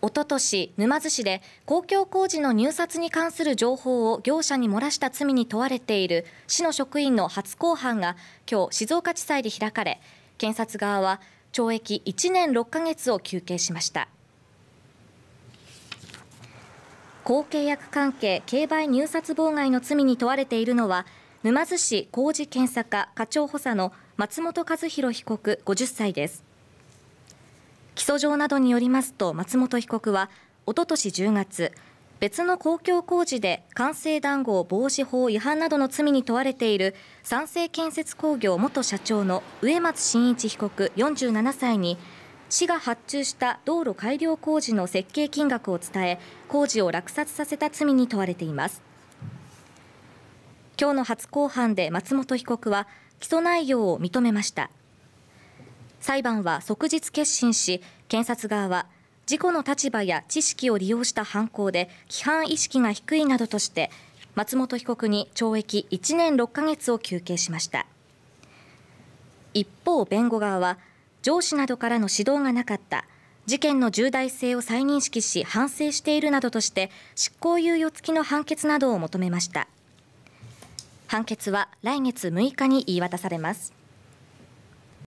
おととし沼津市で公共工事の入札に関する情報を業者に漏らした罪に問われている市の職員の初公判が今日静岡地裁で開かれ検察側は懲役1年6ヶ月を求刑しました公契約関係競売入札妨害の罪に問われているのは沼津市工事検査課課長補佐の松本和弘被告50歳です訴状などによりますと松本被告はおととし10月別の公共工事で完成談合防止法違反などの罪に問われている三成建設工業元社長の植松伸一被告47歳に市が発注した道路改良工事の設計金額を伝え工事を落札させた罪に問われています今日の初公判で松本被告は起訴内容を認めました裁判は即日結審し検察側は事故の立場や知識を利用した犯行で規範意識が低いなどとして松本被告に懲役1年6ヶ月を求刑しました一方弁護側は上司などからの指導がなかった事件の重大性を再認識し反省しているなどとして執行猶予付きの判決などを求めました判決は来月6日に言い渡されます